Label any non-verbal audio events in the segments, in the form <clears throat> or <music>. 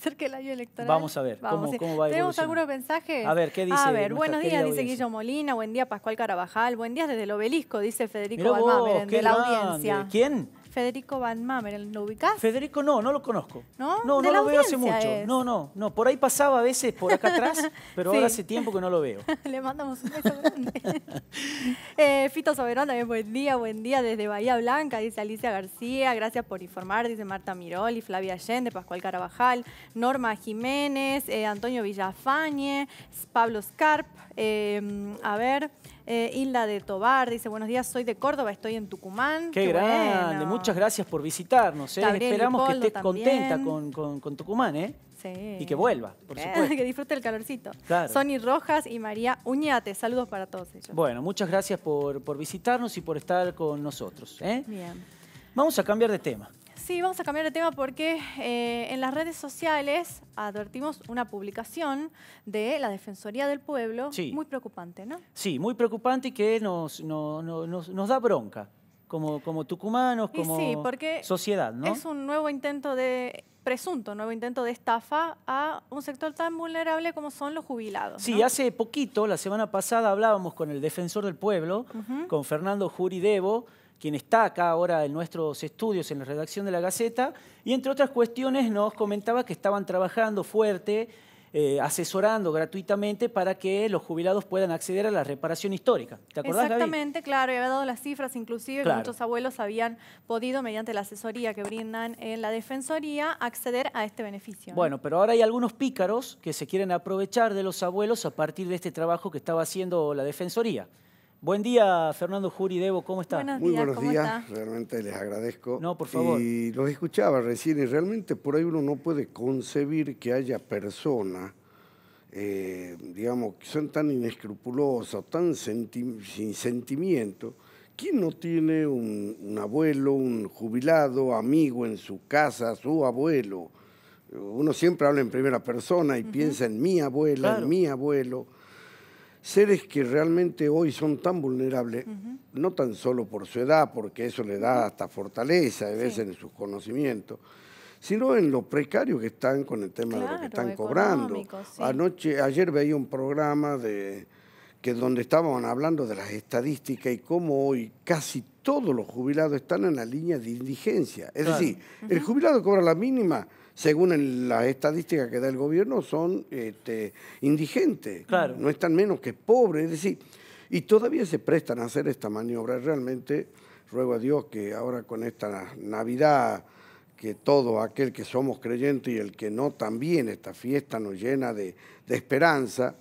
cerca del año electoral. Vamos a ver Vamos, cómo, ¿Tenemos algunos mensajes? A ver, ¿qué dice? A ver, buenos días, dice Guillo Molina, buen día Pascual Carabajal, buen día desde el obelisco, dice Federico Balmá, de la audiencia. ¿Quién? Federico Van Mamer, ¿lo ubicás? Federico no, no lo conozco. ¿No? No, lo veo hace mucho. No, no, no. Por ahí pasaba a veces por acá atrás, <laughs> pero ahora hace tiempo que no lo veo. <laughs> Le mandamos un beso grande. <laughs> Eh, Fito Soberón también, buen día, buen día desde Bahía Blanca, dice Alicia García. Gracias por informar, dice Marta Miroli, Flavia Allende, Pascual Carabajal, Norma Jiménez, eh, Antonio Villafañe, Pablo Scarp. Eh, a ver. Eh, Hilda de Tobar dice, buenos días, soy de Córdoba, estoy en Tucumán. Qué, grande, muchas gracias por visitarnos. ¿eh? Esperamos que estés contenta con, Tucumán, ¿eh? Y que vuelva, por supuesto. <laughs> que disfrute el calorcito. Sonny Sony Rojas y María Uñate, saludos para todos ellos. Bueno, muchas gracias por, por visitarnos y por estar con nosotros. ¿eh? Bien. Vamos a cambiar de tema. Sí, vamos a cambiar de tema porque eh, en las redes sociales advertimos una publicación de la Defensoría del Pueblo muy preocupante, ¿no? Sí, muy preocupante y que nos, da bronca. Como, como tucumanos, como sociedad, ¿no? Es un nuevo intento de presunto nuevo intento de estafa a un sector tan vulnerable como son los jubilados. Sí, hace poquito, la semana pasada, hablábamos con el defensor del pueblo, con Fernando Juridevo, quien está acá ahora en nuestros estudios en la redacción de la Gaceta, y entre otras cuestiones nos comentaba que estaban trabajando fuerte, eh, asesorando gratuitamente para que los jubilados puedan acceder a la reparación histórica. ¿Te acordás, Exactamente, claro, y había dado las cifras inclusive muchos abuelos habían podido, mediante la asesoría que brindan en la Defensoría, acceder a este beneficio. Bueno, pero ahora hay algunos pícaros que se quieren aprovechar de los abuelos a partir de este trabajo que estaba haciendo la Defensoría. Buen día, Fernando Juri Debo, ¿cómo está? Muy buenos días, realmente les agradezco. No, por favor. Y los escuchaba recién y realmente por ahí uno no puede concebir que haya personas, eh, digamos, que son tan inescrupulosas, tan sin sentimiento. ¿Quién no tiene un, abuelo, un jubilado, amigo en su casa, su abuelo? Uno siempre habla en primera persona y piensa en mi abuela, en mi abuelo seres que realmente hoy son tan vulnerables, no tan solo por su edad, porque eso le da hasta fortaleza a veces en sus conocimientos, sino en lo precario que están con el tema de lo que están cobrando. Anoche, ayer veía un programa de que donde estaban hablando de las estadísticas y cómo hoy casi todos los jubilados están en la línea de indigencia. Es decir, el jubilado cobra la mínima, según las estadísticas que da el gobierno, son este, indigentes. Claro. No están menos que pobres. Es decir, y todavía se prestan a hacer esta maniobra. Realmente, ruego a Dios que ahora con esta Navidad, que todo aquel que somos creyentes y el que no también, esta fiesta nos llena de, esperanza,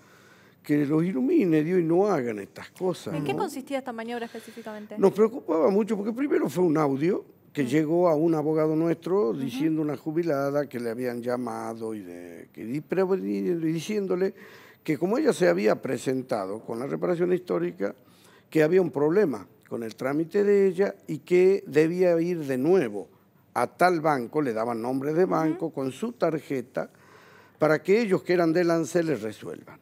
que los ilumine Dios y no hagan estas cosas. ¿En qué consistía esta maniobra específicamente? Nos preocupaba mucho porque primero fue un audio que llegó a un abogado nuestro diciendo una jubilada que le habían llamado y, de, que, diciéndole que como ella se había presentado con la reparación histórica, que había un problema con el trámite de ella y que debía ir de nuevo a tal banco, le daban nombre de banco, con su tarjeta, para que ellos que eran de ANSE les resuelvan.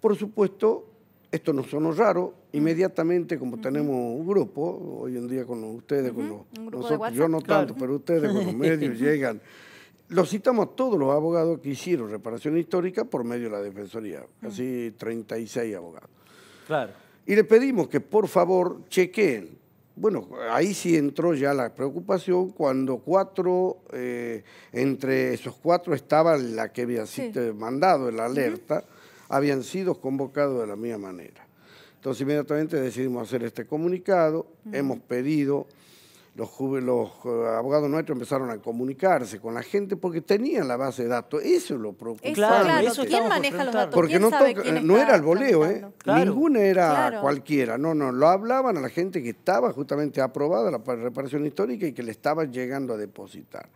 Por supuesto, esto no son raro. Inmediatamente, como tenemos un grupo, hoy en día con ustedes, con nosotros, yo no tanto, pero ustedes con los medios <laughs> llegan. Los citamos a todos los abogados que hicieron reparación histórica por medio de la Defensoría, casi 36 abogados. Claro. Y le pedimos que por favor chequeen. Bueno, ahí sí entró ya la preocupación cuando cuatro, eh, entre esos cuatro estaba la que había mandado, la alerta habían sido convocados de la misma manera. Entonces inmediatamente decidimos hacer este comunicado, hemos pedido, los, eh, abogados nuestros empezaron a comunicarse con la gente porque tenían la base de datos. Eso lo preocupante. ¿quién maneja los datos? Porque eh, no, era el voleo, ¿eh? Ninguna era cualquiera. No, no, lo hablaban a la gente que estaba justamente aprobada la reparación histórica y que le estaba llegando a depositar.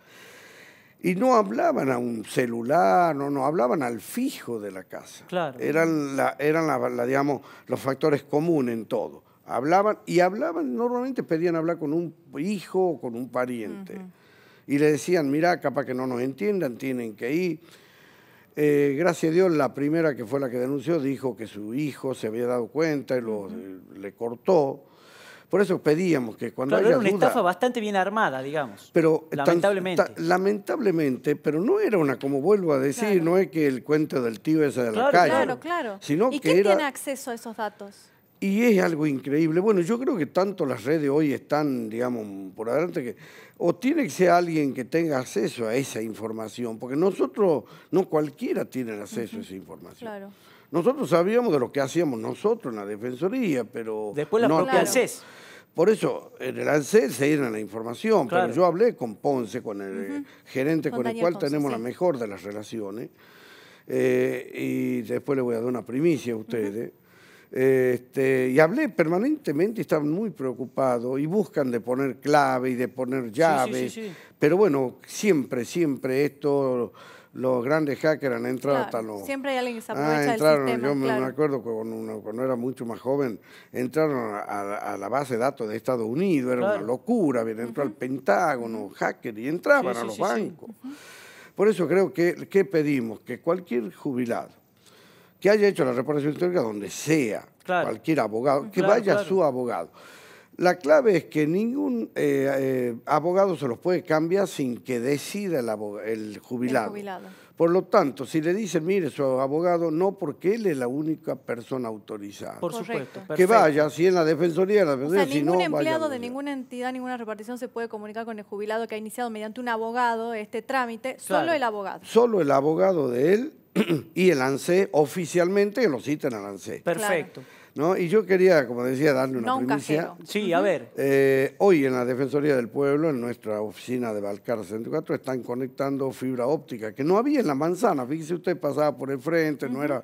Y no hablaban a un celular, no, no, hablaban al fijo de la casa. Eran, la, eran la, digamos, los factores comunes en todo. Hablaban y hablaban, normalmente pedían hablar con un hijo o con un pariente. Y le decían, mirá, capaz que no nos entiendan, tienen que ir. Eh, gracias a Dios, la primera que fue la que denunció dijo que su hijo se había dado cuenta y lo, le cortó. Por eso pedíamos que cuando Pero era una estafa bastante bien armada, digamos. Pero lamentablemente. lamentablemente, pero no era una, como vuelvo a decir, no es que el cuento del tío ese de la calle. Claro, claro. Sino ¿Y que quién tiene acceso a esos datos? Y es algo increíble. Bueno, yo creo que tanto las redes hoy están, digamos, por adelante que o tiene que ser alguien que tenga acceso a esa información, porque nosotros, no cualquiera tiene acceso a esa información. Claro. Nosotros sabíamos de lo que hacíamos nosotros en la Defensoría, pero... Después la no propia ANSES. Por eso, en el ANSES se dieron la información, pero yo hablé con Ponce, con el eh, gerente con, el cual tenemos la mejor de las relaciones, eh, y después le voy a dar una primicia a ustedes. Eh, este, y hablé permanentemente, están muy preocupados y buscan de poner clave y de poner llaves. pero bueno, siempre, siempre esto los grandes hackers han entrado hasta los... Siempre hay alguien que se ah, aprovecha ah, entraron, Yo me acuerdo cuando, cuando, era mucho más joven, entraron a, la base de datos de Estados Unidos, era una locura, bien, entró al Pentágono, hacker, y entraban a los bancos. Por eso creo que, ¿qué pedimos? Que cualquier jubilado que haya hecho la reparación histórica, donde sea, cualquier abogado, que vaya su abogado la clave es que ningún eh, eh, abogado se los puede cambiar sin que decida el, jubilado. Por lo tanto, si le dicen, mire, su abogado, no porque él es la única persona autorizada. Por supuesto. Que vaya, si en la defensoría, la defensoría, o sea, ningún empleado de ninguna entidad, ninguna repartición se puede comunicar con el jubilado que ha iniciado mediante un abogado este trámite, solo el abogado. Solo el abogado de él <clears throat> y el ANSE oficialmente lo citen al ANSE. Perfecto. ¿No? Y yo quería, como decía, darle una primicia. sí, a ver. Eh, hoy en la Defensoría del Pueblo, en nuestra oficina de Balcar 64, están conectando fibra óptica, que no había en la manzana. Fíjese usted, pasaba por el frente, no era...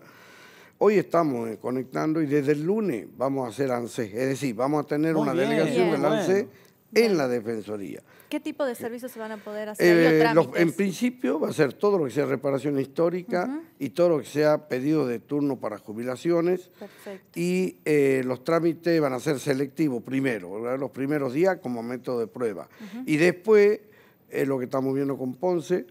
Hoy estamos eh, conectando y desde el lunes vamos a hacer ANSE. Es decir, vamos a tener una delegación del ANSE en la Defensoría. ¿Qué tipo de servicios se van a poder hacer? Eh, en principio va a ser todo lo que sea reparación histórica y todo lo que sea pedido de turno para jubilaciones. Perfecto. Y eh, los trámites van a ser selectivos primero, los primeros días como método de prueba. Y después, eh, lo que estamos viendo con Ponce,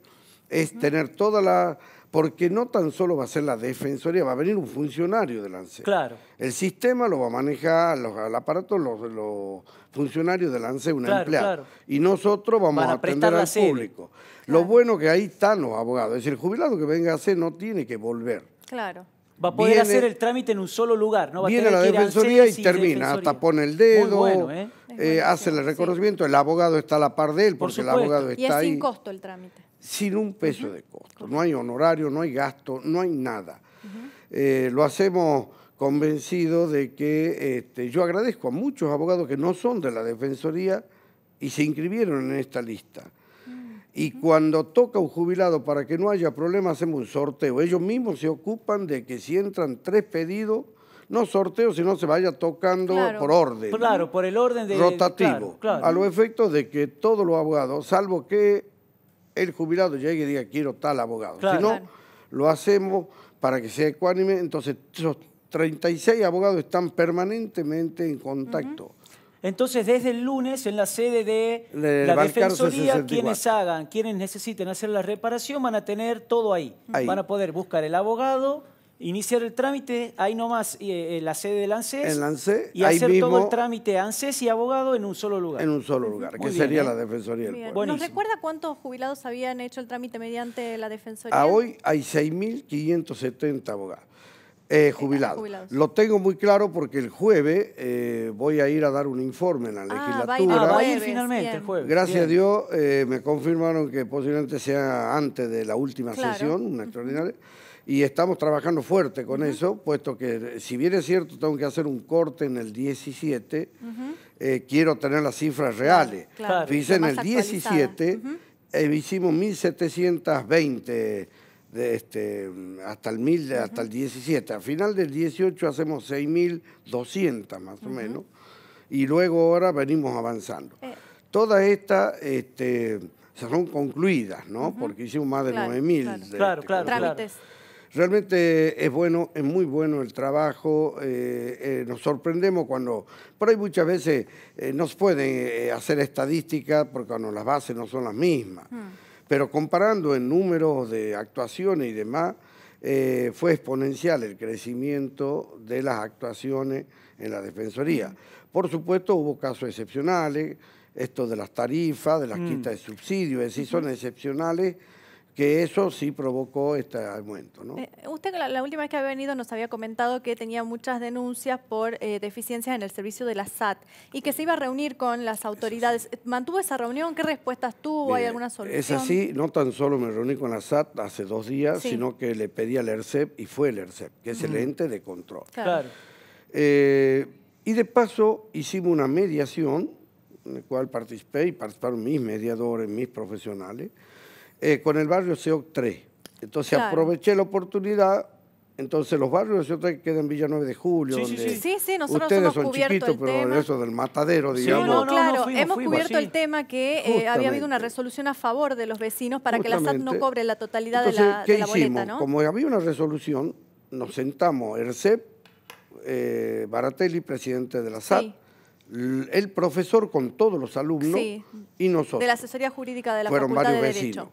es tener toda la porque no tan solo va a ser la defensoría, va a venir un funcionario del ANSES. Claro. El sistema lo va a manejar, los, el aparato, los, funcionarios del ANSES, una empleado, empleada. Y nosotros vamos a atender al público. Lo bueno que ahí están los abogados. Es decir, el jubilado que venga a hacer no tiene que volver. Claro. Va a poder hacer el trámite en un solo lugar, ¿no? viene a la defensoría y termina, hasta pone el dedo, ¿eh? Eh, hace el reconocimiento, el abogado está a la par de él, porque el abogado está ahí. Y es sin costo el trámite sin un peso de costo. No hay honorario, no hay gasto, no hay nada. Eh, lo hacemos convencido de que este, yo agradezco a muchos abogados que no son de la Defensoría y se inscribieron en esta lista. Mm. Y cuando toca un jubilado, para que no haya problema, hacemos un sorteo. Ellos mismos se ocupan de que si entran tres pedidos, no sorteo, sino se vaya tocando por orden. Claro, por el orden de... Rotativo. A los efectos de que todos los abogados, salvo que el jubilado llegue y diga quiero tal abogado. si no, lo hacemos para que sea ecuánime. Entonces, esos 36 abogados están permanentemente en contacto. Entonces, desde el lunes, en la sede de, la Defensoría, quienes hagan, quienes necesiten hacer la reparación, van a tener todo ahí. Van a poder buscar el abogado, Iniciar el trámite, ahí nomás eh, la sede del ANSES. y hacer todo el trámite ANSES y abogado en un solo lugar. En un solo lugar, que sería la Defensoría del Pueblo. ¿Nos recuerda cuántos jubilados habían hecho el trámite mediante la Defensoría? A hoy hay 6.570 abogados. Eh, eh, jubilados. Lo tengo muy claro porque el jueves voy a ir a dar un informe en la legislatura. Ah, va ah, finalmente el jueves. Gracias a Dios me confirmaron que posiblemente sea antes de la última sesión, una extraordinaria y estamos trabajando fuerte con eso, puesto que eh, si bien es cierto tengo que hacer un corte en el 17, eh, quiero tener las cifras reales. Claro. Fíjense, en el 17 eh, hicimos 1.720 este, mm, hasta, el 1000, hasta el 17. Al final del 18 hacemos 6.200 más o menos y luego ahora venimos avanzando. Todas estas... se este, son concluidas, ¿no? Porque hicimos más de 9.000. Este, Trámites. Realmente es bueno, es muy bueno el trabajo, eh, eh, nos sorprendemos cuando, por ahí muchas veces eh, no se pueden hacer estadísticas porque las bases no son las mismas, mm. pero comparando el número de actuaciones y demás, fue exponencial el crecimiento de las actuaciones en la Defensoría. Mm. Por supuesto hubo casos excepcionales, esto de las tarifas, de las mm. quitas de subsidios, es decir, son excepcionales que eso sí provocó este aumento. Eh, usted la, última vez que había venido nos había comentado que tenía muchas denuncias por eh, deficiencias en el servicio de la SAT y que se iba a reunir con las autoridades. Eh, ¿Mantuvo esa reunión? ¿Qué respuestas tuvo? ¿Hay alguna solución? Es así, no tan solo me reuní con la SAT hace dos días, sino que le pedí al ERCEP y fue el ERCEP, que es el ente de control. Claro. y de paso hicimos una mediación en la cual participé y participaron mis mediadores, mis profesionales, eh, con el barrio SEOC 3. Entonces aproveché la oportunidad. Entonces los barrios SEOC 3 quedan en Villa 9 de Julio. Sí, sí, nosotros ustedes son chiquitos, el pero tema. eso del matadero, digamos. no, no, no claro, hemos cubierto el tema que eh, había habido una resolución a favor de los vecinos para que la SAT no cobre la totalidad de la, ¿qué de la boleta, hicimos? ¿no? Como había una resolución, nos sentamos, ERCEP, eh, Baratelli, presidente de la SAT, el profesor con todos los alumnos y nosotros. De la asesoría jurídica de la Fueron de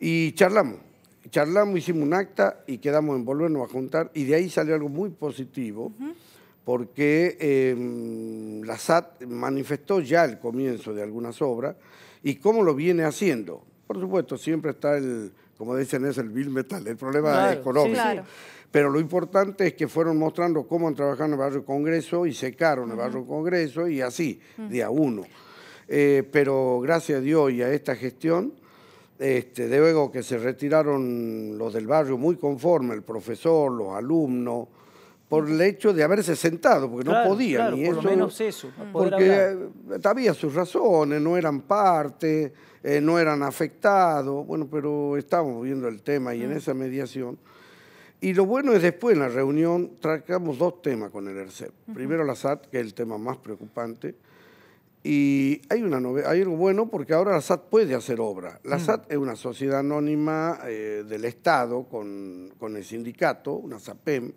Y charlamos, charlamos, hicimos un acta y quedamos en volvernos a juntar y de ahí salió algo muy positivo porque em, la SAT manifestó ya el comienzo de algunas obras y cómo lo viene haciendo. Por supuesto, siempre está el como dicen, es el bill metal, el problema es económico. Pero lo importante es que fueron mostrando cómo han trabajado en el barrio Congreso y secaron el barrio Congreso y así, de a uno. Eh, pero gracias a Dios y a esta gestión, este, de luego que se retiraron los del barrio muy conforme, el profesor, los alumnos, por el hecho de haberse sentado, porque no podían. Claro, y por eso, lo menos eso. Porque eh, había sus razones, no eran parte, eh, no eran afectados, bueno, pero estábamos viendo el tema y en esa mediación. Y lo bueno es después en la reunión tratamos dos temas con el ERCEP. Primero la SAT, que es el tema más preocupante. Y hay, una hay algo bueno porque ahora la SAT puede hacer obra. La mm. SAT es una sociedad anónima eh, del Estado con, con, el sindicato, una SAPEM,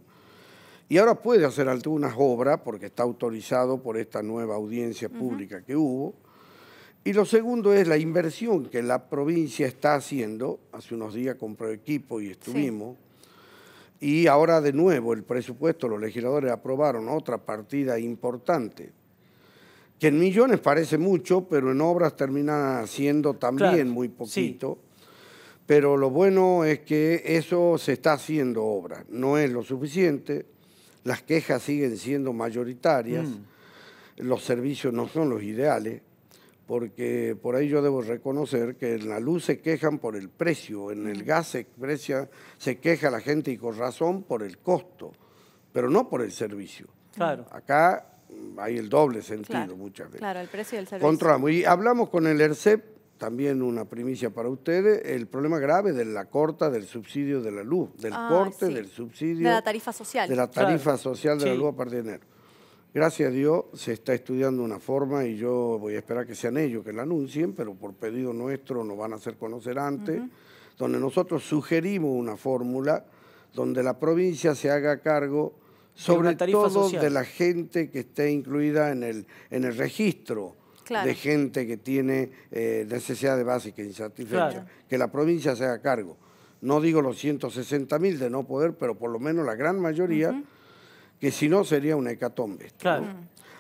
y ahora puede hacer algunas obras porque está autorizado por esta nueva audiencia pública que hubo. Y lo segundo es la inversión que la provincia está haciendo. Hace unos días compró equipo y estuvimos. Y ahora de nuevo el presupuesto, los legisladores aprobaron otra partida importante, que en millones parece mucho, pero en obras termina siendo también muy poquito. Pero lo bueno es que eso se está haciendo obra, no es lo suficiente las quejas siguen siendo mayoritarias, mm. los servicios no son los ideales, porque por ahí yo debo reconocer que en la luz se quejan por el precio, en el mm. gas se, queja la gente y con razón por el costo, pero no por el servicio. Claro. Acá hay el doble sentido muchas veces. Claro, el precio servicio. Y hablamos con el ERCEP también una primicia para ustedes, el problema grave de la corta del subsidio de la luz, del ah, corte del subsidio. De la tarifa social. De la tarifa social de la luz a partir de enero. Gracias a Dios se está estudiando una forma y yo voy a esperar que sean ellos que la anuncien, pero por pedido nuestro nos van a hacer conocer antes, donde nosotros sugerimos una fórmula donde la provincia se haga cargo sobre todo de la gente que esté incluida en el, en el registro de gente que tiene eh, necesidad de básicas insatisfecha. que la provincia se haga cargo. No digo los 160 mil de no poder, pero por lo menos la gran mayoría, que si no sería una hecatombe. Claro.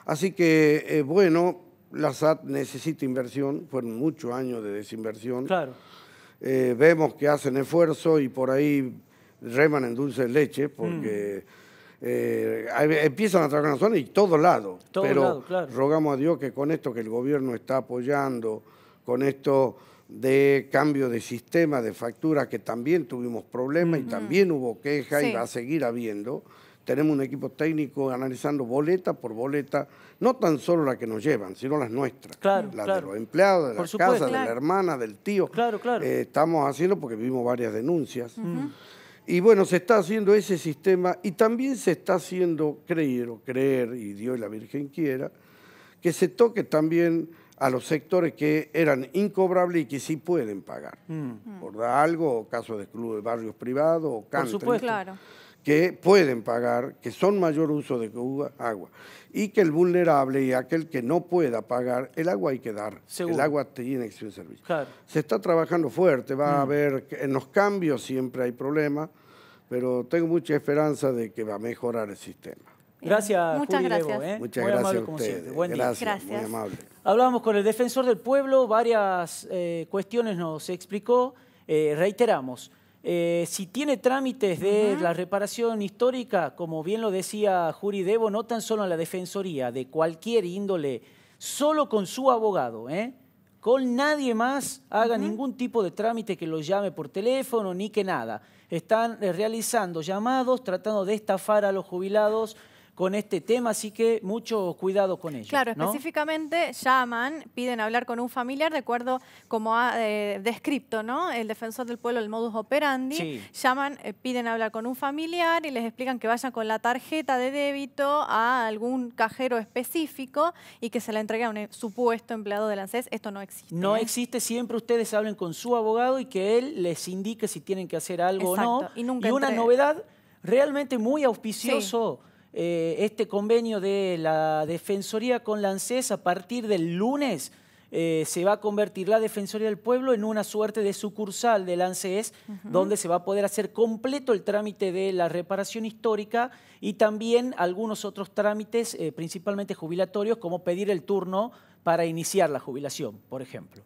Así que, eh, bueno, la SAT necesita inversión, fueron muchos años de desinversión. Claro. Eh, vemos que hacen esfuerzo y por ahí reman en dulce leche, porque... Mm. Eh, empiezan a trabajar en la zona y Todo lado, pero rogamos a Dios que con esto que el gobierno está apoyando, con esto de cambio de sistema de factura, que también tuvimos problemas y también hubo queja y va a seguir habiendo. Tenemos un equipo técnico analizando boleta por boleta, no tan solo la que nos llevan, sino las nuestras. las de los empleados, de la casa, de la hermana, del tío. Claro, claro. Eh, estamos haciendo porque vimos varias denuncias. Y bueno, se está haciendo ese sistema y también se está haciendo creer o creer, y Dios y la Virgen quiera, que se toque también a los sectores que eran incobrables y que sí pueden pagar. Mm. Por algo, caso de clubes, barrios privados, o Por supuesto, claro que pueden pagar, que son mayor uso de agua, y que el vulnerable y aquel que no pueda pagar, el agua hay que dar, el agua tiene que ser un servicio. Se está trabajando fuerte, va a mm. haber, en los cambios siempre hay problemas, pero tengo mucha esperanza de que va a mejorar el sistema. Gracias, Muchas gracias. ¿eh? Muchas gracias a ustedes. Buen gracias, día. Muy amable. Hablábamos con el defensor del pueblo, varias eh, cuestiones nos explicó. Eh, reiteramos, eh, si tiene trámites de la reparación histórica, como bien lo decía Juri Debo, no tan solo en la Defensoría, de cualquier índole, solo con su abogado, ¿eh? con nadie más haga ningún tipo de trámite que lo llame por teléfono ni que nada. Están eh, realizando llamados, tratando de estafar a los jubilados con este tema, así que mucho cuidado con ello. Claro, específicamente llaman, piden hablar con un familiar, de acuerdo como ha eh, descrito ¿no? el defensor del pueblo, el modus operandi, llaman, eh, piden hablar con un familiar y les explican que vayan con la tarjeta de débito a algún cajero específico y que se la entregue a un eh, supuesto empleado del ANSES. Esto no existe. No existe, siempre ustedes hablen con su abogado y que él les indique si tienen que hacer algo o no. Y, una novedad realmente muy auspicioso. Eh, este convenio de la Defensoría con la ANSES a partir del lunes. Eh, se va a convertir la Defensoría del Pueblo en una suerte de sucursal de ANSES, donde se va a poder hacer completo el trámite de la reparación histórica y también algunos otros trámites, eh, principalmente jubilatorios, como pedir el turno para iniciar la jubilación, por ejemplo.